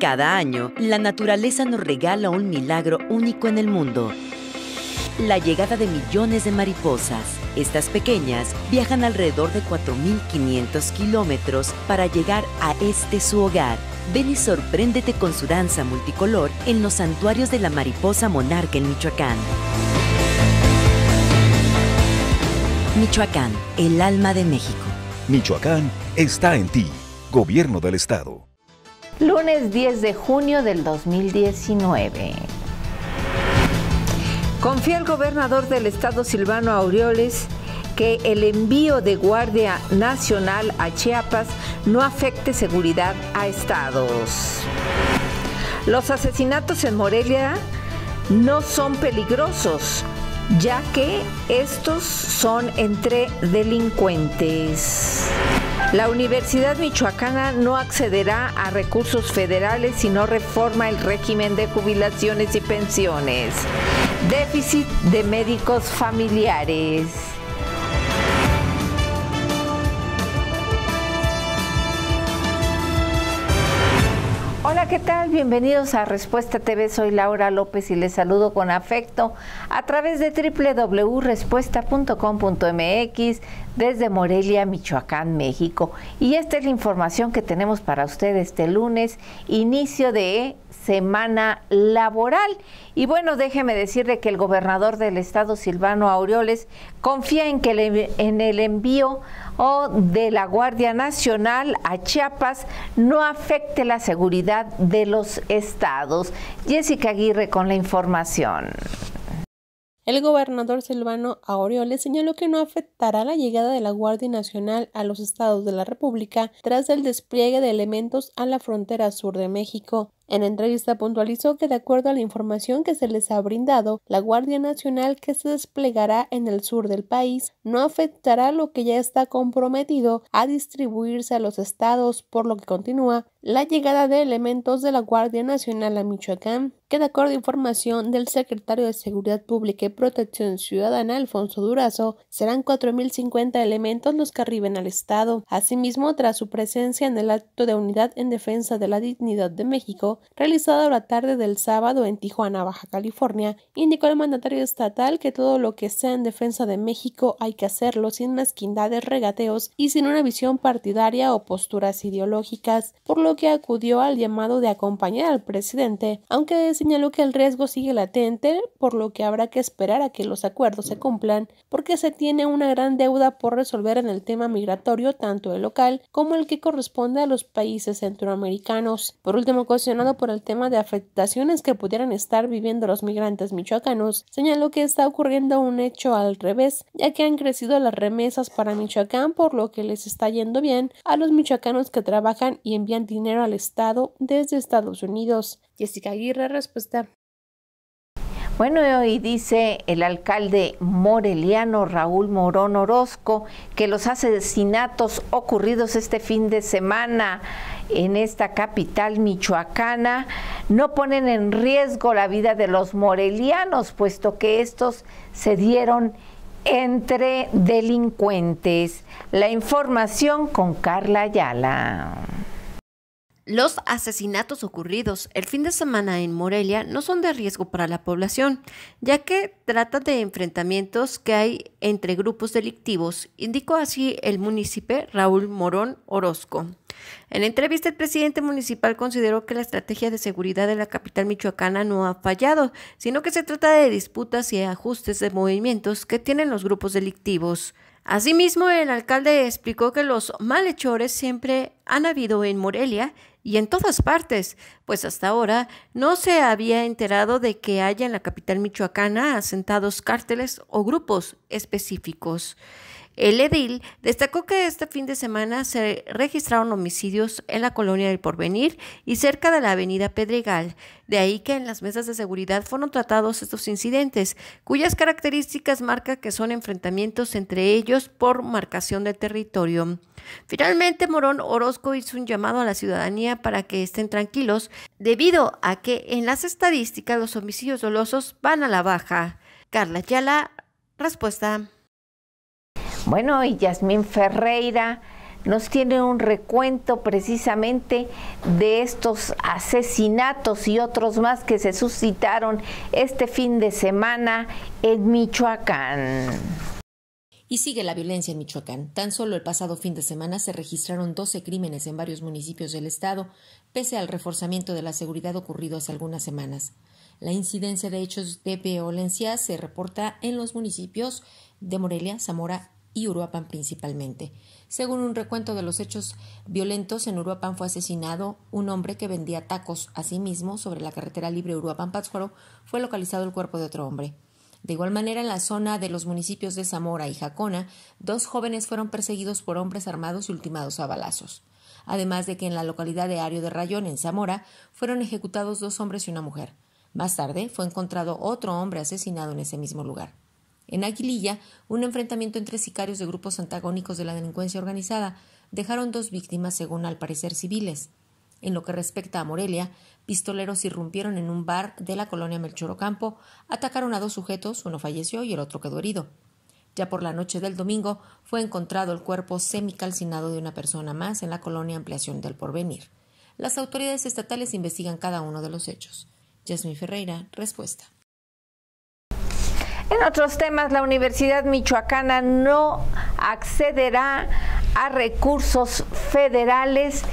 Cada año, la naturaleza nos regala un milagro único en el mundo. La llegada de millones de mariposas. Estas pequeñas viajan alrededor de 4.500 kilómetros para llegar a este su hogar. Ven y sorpréndete con su danza multicolor en los santuarios de la mariposa monarca en Michoacán. Michoacán, el alma de México. Michoacán está en ti. Gobierno del Estado lunes 10 de junio del 2019. Confía el gobernador del estado Silvano Aureoles que el envío de Guardia Nacional a Chiapas no afecte seguridad a estados. Los asesinatos en Morelia no son peligrosos, ya que estos son entre delincuentes. La Universidad Michoacana no accederá a recursos federales si no reforma el régimen de jubilaciones y pensiones. Déficit de médicos familiares. Hola, ¿qué tal? Bienvenidos a Respuesta TV. Soy Laura López y les saludo con afecto a través de www.respuesta.com.mx, desde Morelia, Michoacán, México. Y esta es la información que tenemos para ustedes este lunes, inicio de semana laboral. Y bueno, déjeme decirle que el gobernador del estado, Silvano Aureoles, confía en que en el envío o oh, de la Guardia Nacional a Chiapas no afecte la seguridad de los estados. Jessica Aguirre con la información. El gobernador Silvano Aureoles señaló que no afectará la llegada de la Guardia Nacional a los estados de la República tras el despliegue de elementos a la frontera sur de México. En entrevista puntualizó que de acuerdo a la información que se les ha brindado, la Guardia Nacional que se desplegará en el sur del país no afectará lo que ya está comprometido a distribuirse a los estados, por lo que continúa la llegada de elementos de la Guardia Nacional a Michoacán, que de acuerdo a información del secretario de Seguridad Pública y Protección Ciudadana, Alfonso Durazo, serán 4.050 elementos los que arriben al Estado. Asimismo, tras su presencia en el acto de unidad en defensa de la dignidad de México, realizado la tarde del sábado en Tijuana, Baja California, indicó el mandatario estatal que todo lo que sea en defensa de México hay que hacerlo sin mezquindades, regateos y sin una visión partidaria o posturas ideológicas, por lo que acudió al llamado de acompañar al presidente, aunque señaló que el riesgo sigue latente, por lo que habrá que esperar a que los acuerdos se cumplan, porque se tiene una gran deuda por resolver en el tema migratorio, tanto el local como el que corresponde a los países centroamericanos. Por último, cuestionado por el tema de afectaciones que pudieran estar viviendo los migrantes michoacanos, señaló que está ocurriendo un hecho al revés, ya que han crecido las remesas para Michoacán, por lo que les está yendo bien a los michoacanos que trabajan y envían dinero Estado desde Estados Unidos. Jessica Aguirre, respuesta. Bueno, y dice el alcalde moreliano Raúl Morón Orozco que los asesinatos ocurridos este fin de semana en esta capital michoacana no ponen en riesgo la vida de los morelianos, puesto que estos se dieron entre delincuentes. La información con Carla Ayala. Los asesinatos ocurridos el fin de semana en Morelia no son de riesgo para la población, ya que trata de enfrentamientos que hay entre grupos delictivos, indicó así el municipio Raúl Morón Orozco. En entrevista, el presidente municipal consideró que la estrategia de seguridad de la capital michoacana no ha fallado, sino que se trata de disputas y ajustes de movimientos que tienen los grupos delictivos. Asimismo, el alcalde explicó que los malhechores siempre han habido en Morelia y en todas partes, pues hasta ahora no se había enterado de que haya en la capital michoacana asentados cárteles o grupos específicos. El edil destacó que este fin de semana se registraron homicidios en la colonia del Porvenir y cerca de la avenida Pedregal. De ahí que en las mesas de seguridad fueron tratados estos incidentes, cuyas características marcan que son enfrentamientos entre ellos por marcación de territorio. Finalmente, Morón Orozco hizo un llamado a la ciudadanía para que estén tranquilos, debido a que en las estadísticas los homicidios dolosos van a la baja. Carla Yala, respuesta. Bueno, y Yasmín Ferreira nos tiene un recuento precisamente de estos asesinatos y otros más que se suscitaron este fin de semana en Michoacán. Y sigue la violencia en Michoacán. Tan solo el pasado fin de semana se registraron 12 crímenes en varios municipios del estado, pese al reforzamiento de la seguridad ocurrido hace algunas semanas. La incidencia de hechos de violencia se reporta en los municipios de Morelia, Zamora, y Uruapan principalmente. Según un recuento de los hechos violentos, en Uruapan fue asesinado un hombre que vendía tacos a sí mismo sobre la carretera libre Uruapan-Pátzcuaro. Fue localizado el cuerpo de otro hombre. De igual manera, en la zona de los municipios de Zamora y Jacona, dos jóvenes fueron perseguidos por hombres armados y ultimados a balazos. Además de que en la localidad de Ario de Rayón, en Zamora, fueron ejecutados dos hombres y una mujer. Más tarde fue encontrado otro hombre asesinado en ese mismo lugar. En Aguililla, un enfrentamiento entre sicarios de grupos antagónicos de la delincuencia organizada dejaron dos víctimas, según al parecer civiles. En lo que respecta a Morelia, pistoleros irrumpieron en un bar de la colonia Melchor Ocampo, atacaron a dos sujetos, uno falleció y el otro quedó herido. Ya por la noche del domingo fue encontrado el cuerpo semicalcinado de una persona más en la colonia Ampliación del Porvenir. Las autoridades estatales investigan cada uno de los hechos. Jasmine Ferreira, respuesta. En otros temas, la Universidad Michoacana no accederá a recursos federales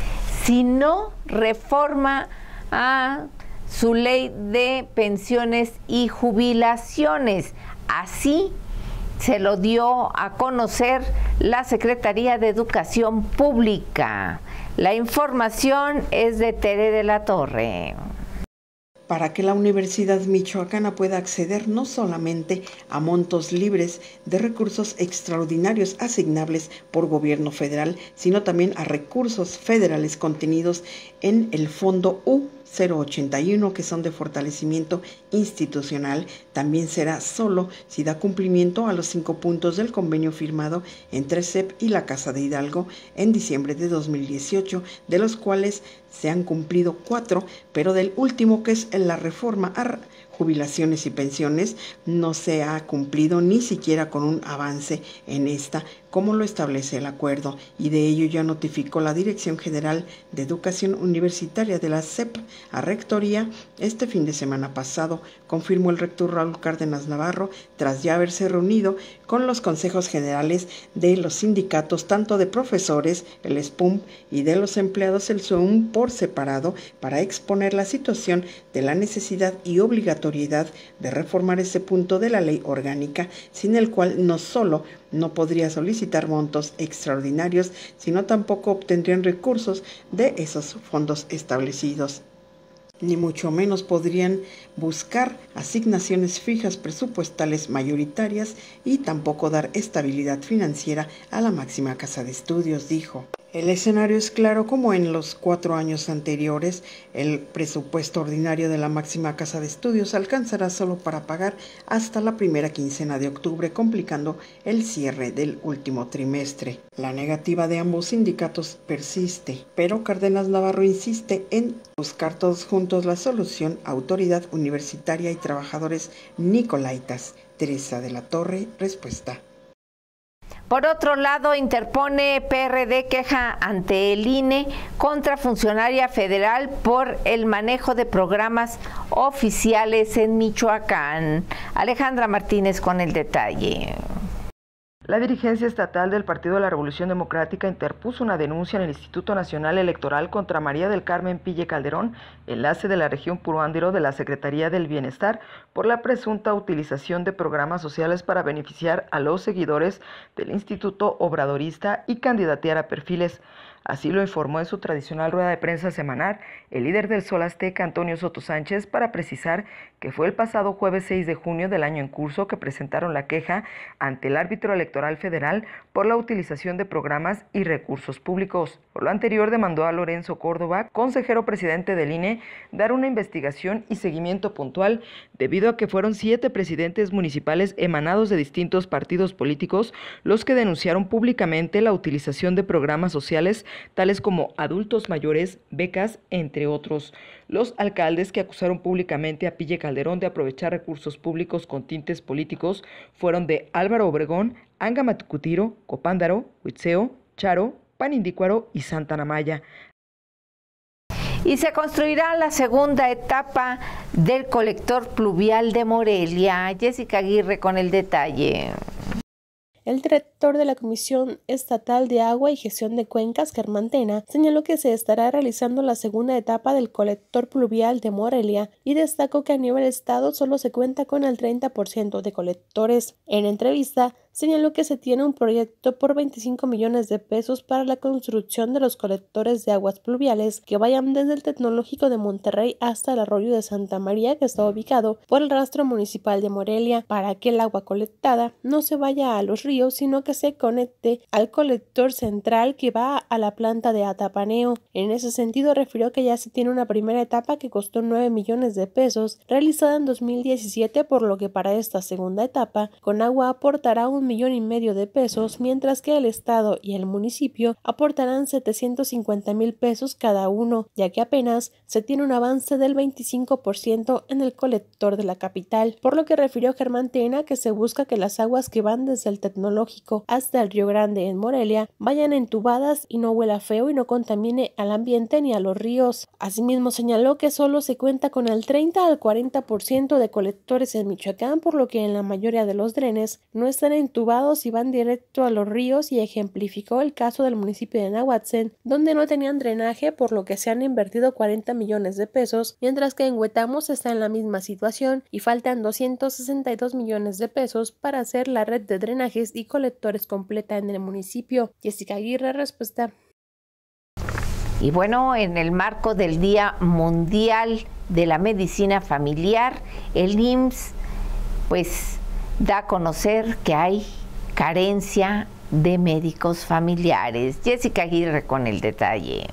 si no reforma a su ley de pensiones y jubilaciones. Así se lo dio a conocer la Secretaría de Educación Pública. La información es de Tere de la Torre para que la Universidad Michoacana pueda acceder no solamente a montos libres de recursos extraordinarios asignables por gobierno federal, sino también a recursos federales contenidos en el Fondo U 081, que son de fortalecimiento institucional, también será solo si da cumplimiento a los cinco puntos del convenio firmado entre CEP y la Casa de Hidalgo en diciembre de 2018, de los cuales se han cumplido cuatro, pero del último, que es la reforma a jubilaciones y pensiones, no se ha cumplido ni siquiera con un avance en esta como lo establece el acuerdo, y de ello ya notificó la Dirección General de Educación Universitaria de la CEP a Rectoría este fin de semana pasado, confirmó el rector Raúl Cárdenas Navarro tras ya haberse reunido con los consejos generales de los sindicatos, tanto de profesores, el SPUM, y de los empleados, el SUM, por separado, para exponer la situación de la necesidad y obligatoriedad de reformar ese punto de la ley orgánica, sin el cual no solo no podría solicitar montos extraordinarios, sino tampoco obtendrían recursos de esos fondos establecidos ni mucho menos podrían buscar asignaciones fijas presupuestales mayoritarias y tampoco dar estabilidad financiera a la máxima casa de estudios, dijo. El escenario es claro como en los cuatro años anteriores, el presupuesto ordinario de la máxima casa de estudios alcanzará solo para pagar hasta la primera quincena de octubre, complicando el cierre del último trimestre. La negativa de ambos sindicatos persiste, pero Cárdenas Navarro insiste en buscar todos juntos la solución autoridad universitaria y trabajadores nicolaitas. Teresa de la Torre, respuesta. Por otro lado, interpone PRD queja ante el INE contra funcionaria federal por el manejo de programas oficiales en Michoacán. Alejandra Martínez con el detalle. La dirigencia estatal del Partido de la Revolución Democrática interpuso una denuncia en el Instituto Nacional Electoral contra María del Carmen Pille Calderón, enlace de la región Puruándiro de la Secretaría del Bienestar, por la presunta utilización de programas sociales para beneficiar a los seguidores del Instituto Obradorista y candidatear a perfiles. Así lo informó en su tradicional rueda de prensa semanal el líder del Sol Azteca, Antonio Soto Sánchez, para precisar que fue el pasado jueves 6 de junio del año en curso que presentaron la queja ante el árbitro electoral federal por la utilización de programas y recursos públicos. Por lo anterior, demandó a Lorenzo Córdoba, consejero presidente del INE, dar una investigación y seguimiento puntual debido a que fueron siete presidentes municipales emanados de distintos partidos políticos los que denunciaron públicamente la utilización de programas sociales tales como adultos mayores, becas, entre otros. Los alcaldes que acusaron públicamente a Pille Calderón de aprovechar recursos públicos con tintes políticos fueron de Álvaro Obregón, Anga Copándaro, Huitzeo, Charo, Panindícuaro y Santa Namaya. y se construirá la segunda etapa del colector pluvial de Morelia. Jessica Aguirre con el detalle. El director de la Comisión Estatal de Agua y Gestión de Cuencas, Germán señaló que se estará realizando la segunda etapa del colector pluvial de Morelia y destacó que a nivel estado solo se cuenta con el 30% de colectores. En entrevista, señaló que se tiene un proyecto por 25 millones de pesos para la construcción de los colectores de aguas pluviales que vayan desde el Tecnológico de Monterrey hasta el arroyo de Santa María que está ubicado por el rastro municipal de Morelia para que el agua colectada no se vaya a los ríos sino que se conecte al colector central que va a la planta de Atapaneo. En ese sentido refirió que ya se tiene una primera etapa que costó 9 millones de pesos realizada en 2017 por lo que para esta segunda etapa con agua aportará un millón y medio de pesos, mientras que el Estado y el municipio aportarán 750 mil pesos cada uno, ya que apenas se tiene un avance del 25% en el colector de la capital, por lo que refirió Germán Tena que se busca que las aguas que van desde el tecnológico hasta el Río Grande en Morelia vayan entubadas y no huela feo y no contamine al ambiente ni a los ríos. Asimismo señaló que solo se cuenta con el 30 al 40% de colectores en Michoacán, por lo que en la mayoría de los drenes no están en tubados y van directo a los ríos y ejemplificó el caso del municipio de Nahuatzen, donde no tenían drenaje por lo que se han invertido 40 millones de pesos, mientras que en Huetamos está en la misma situación y faltan 262 millones de pesos para hacer la red de drenajes y colectores completa en el municipio. Jessica Aguirre, respuesta. Y bueno, en el marco del Día Mundial de la Medicina Familiar, el IMSS pues da a conocer que hay carencia de médicos familiares. Jessica Aguirre con el detalle.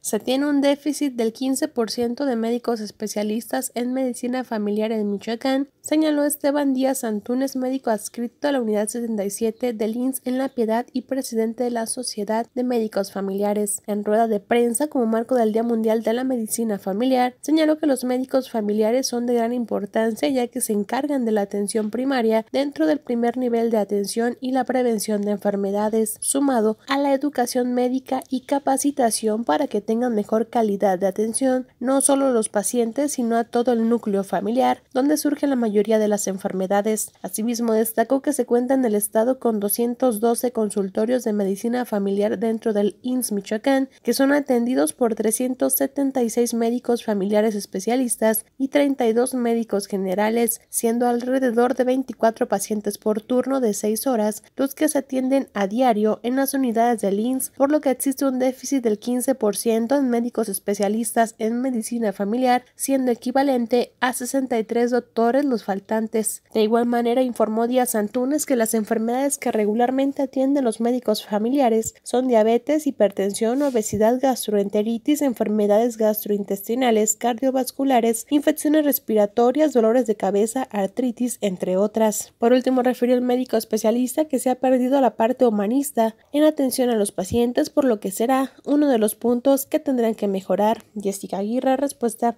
Se tiene un déficit del 15% de médicos especialistas en medicina familiar en Michoacán señaló Esteban Díaz Antunes, médico adscrito a la Unidad 77 del INS en La Piedad y presidente de la Sociedad de Médicos Familiares. En rueda de prensa, como marco del Día Mundial de la Medicina Familiar, señaló que los médicos familiares son de gran importancia ya que se encargan de la atención primaria dentro del primer nivel de atención y la prevención de enfermedades, sumado a la educación médica y capacitación para que tengan mejor calidad de atención, no solo a los pacientes, sino a todo el núcleo familiar, donde surge la mayor mayoría de las enfermedades. Asimismo, destacó que se cuenta en el estado con 212 consultorios de medicina familiar dentro del INS Michoacán, que son atendidos por 376 médicos familiares especialistas y 32 médicos generales, siendo alrededor de 24 pacientes por turno de 6 horas, los que se atienden a diario en las unidades del INS, por lo que existe un déficit del 15% en médicos especialistas en medicina familiar, siendo equivalente a 63 doctores los faltantes. De igual manera, informó Díaz Antunes que las enfermedades que regularmente atienden los médicos familiares son diabetes, hipertensión, obesidad, gastroenteritis, enfermedades gastrointestinales, cardiovasculares, infecciones respiratorias, dolores de cabeza, artritis, entre otras. Por último, refirió el médico especialista que se ha perdido la parte humanista en atención a los pacientes, por lo que será uno de los puntos que tendrán que mejorar. Jessica Aguirre, respuesta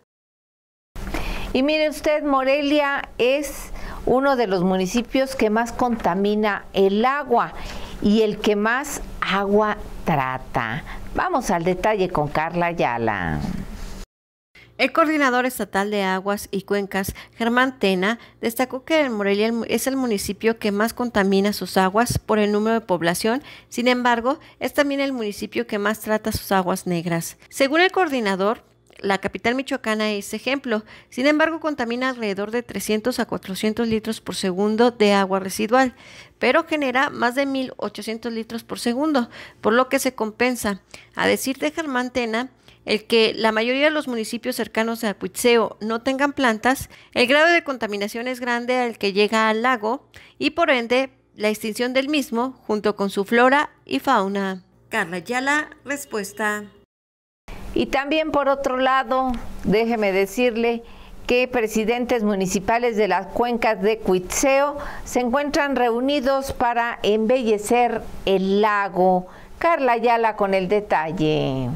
y mire usted, Morelia es uno de los municipios que más contamina el agua y el que más agua trata. Vamos al detalle con Carla Ayala. El coordinador estatal de aguas y cuencas, Germán Tena, destacó que Morelia es el municipio que más contamina sus aguas por el número de población, sin embargo, es también el municipio que más trata sus aguas negras. Según el coordinador, la capital michoacana es ejemplo. Sin embargo, contamina alrededor de 300 a 400 litros por segundo de agua residual, pero genera más de 1.800 litros por segundo, por lo que se compensa. A decir de Germán Tena, el que la mayoría de los municipios cercanos a Puitseo no tengan plantas, el grado de contaminación es grande al que llega al lago y por ende la extinción del mismo junto con su flora y fauna. Carla la respuesta. Y también por otro lado, déjeme decirle que presidentes municipales de las cuencas de Cuitzeo se encuentran reunidos para embellecer el lago. Carla Ayala con el detalle.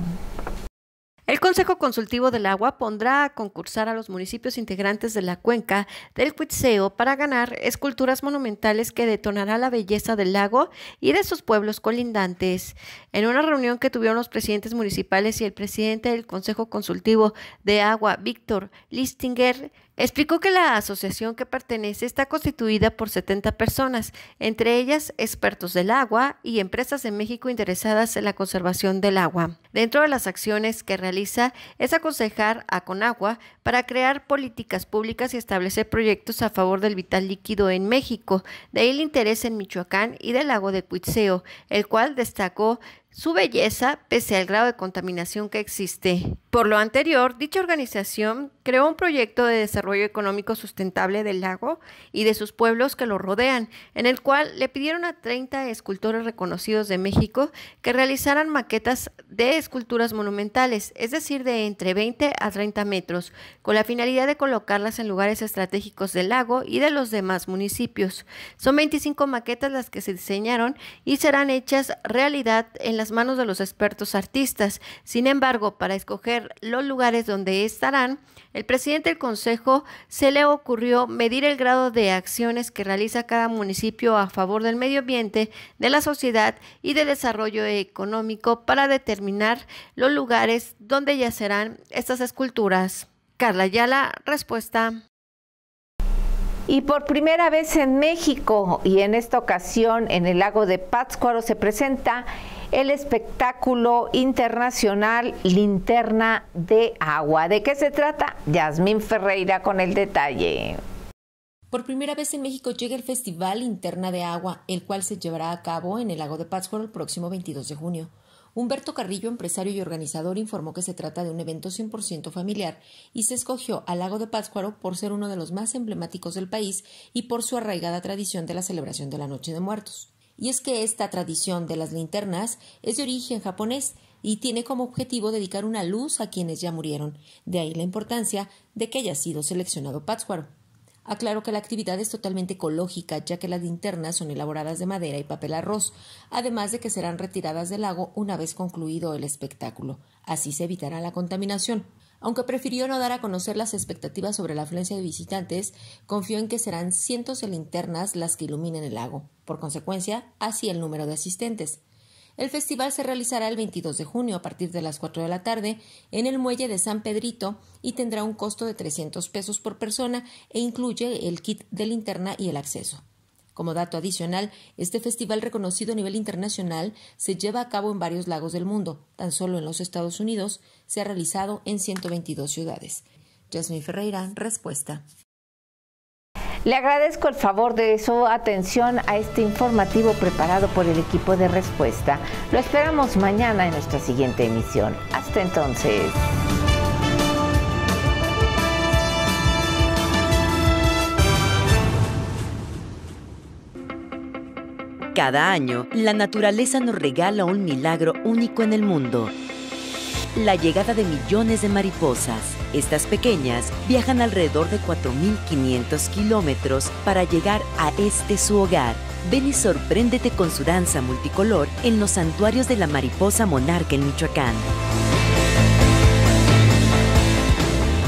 El Consejo Consultivo del Agua pondrá a concursar a los municipios integrantes de la cuenca del Cuitseo para ganar esculturas monumentales que detonará la belleza del lago y de sus pueblos colindantes. En una reunión que tuvieron los presidentes municipales y el presidente del Consejo Consultivo de Agua, Víctor Listinger, Explicó que la asociación que pertenece está constituida por 70 personas, entre ellas expertos del agua y empresas en México interesadas en la conservación del agua. Dentro de las acciones que realiza es aconsejar a Conagua para crear políticas públicas y establecer proyectos a favor del vital líquido en México, de ahí el interés en Michoacán y del lago de Cuitzeo, el cual destacó su belleza pese al grado de contaminación que existe. Por lo anterior, dicha organización creó un proyecto de desarrollo económico sustentable del lago y de sus pueblos que lo rodean, en el cual le pidieron a 30 escultores reconocidos de México que realizaran maquetas de esculturas monumentales, es decir, de entre 20 a 30 metros, con la finalidad de colocarlas en lugares estratégicos del lago y de los demás municipios. Son 25 maquetas las que se diseñaron y serán hechas realidad en las manos de los expertos artistas. Sin embargo, para escoger los lugares donde estarán, el presidente del Consejo se le ocurrió medir el grado de acciones que realiza cada municipio a favor del medio ambiente, de la sociedad y de desarrollo económico para determinar los lugares donde yacerán estas esculturas. Carla Ayala, respuesta. Y por primera vez en México y en esta ocasión en el lago de Pátzcuaro se presenta el espectáculo internacional Linterna de Agua. ¿De qué se trata? Yasmín Ferreira con el detalle. Por primera vez en México llega el Festival Linterna de Agua, el cual se llevará a cabo en el lago de Pátzcuaro el próximo 22 de junio. Humberto Carrillo, empresario y organizador, informó que se trata de un evento 100% familiar y se escogió al lago de Pátzcuaro por ser uno de los más emblemáticos del país y por su arraigada tradición de la celebración de la Noche de Muertos y es que esta tradición de las linternas es de origen japonés y tiene como objetivo dedicar una luz a quienes ya murieron, de ahí la importancia de que haya sido seleccionado Pátzcuaro. Aclaro que la actividad es totalmente ecológica, ya que las linternas son elaboradas de madera y papel arroz, además de que serán retiradas del lago una vez concluido el espectáculo. Así se evitará la contaminación. Aunque prefirió no dar a conocer las expectativas sobre la afluencia de visitantes, confió en que serán cientos de linternas las que iluminen el lago, por consecuencia, así el número de asistentes. El festival se realizará el 22 de junio a partir de las 4 de la tarde en el muelle de San Pedrito y tendrá un costo de 300 pesos por persona e incluye el kit de linterna y el acceso. Como dato adicional, este festival reconocido a nivel internacional se lleva a cabo en varios lagos del mundo. Tan solo en los Estados Unidos se ha realizado en 122 ciudades. Jasmine Ferreira, respuesta. Le agradezco el favor de su atención a este informativo preparado por el equipo de respuesta. Lo esperamos mañana en nuestra siguiente emisión. Hasta entonces. Cada año, la naturaleza nos regala un milagro único en el mundo. La llegada de millones de mariposas. Estas pequeñas viajan alrededor de 4.500 kilómetros para llegar a este su hogar. Ven y sorpréndete con su danza multicolor en los santuarios de la mariposa monarca en Michoacán.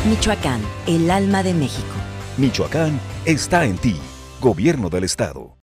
Michoacán, el alma de México. Michoacán está en ti. Gobierno del Estado.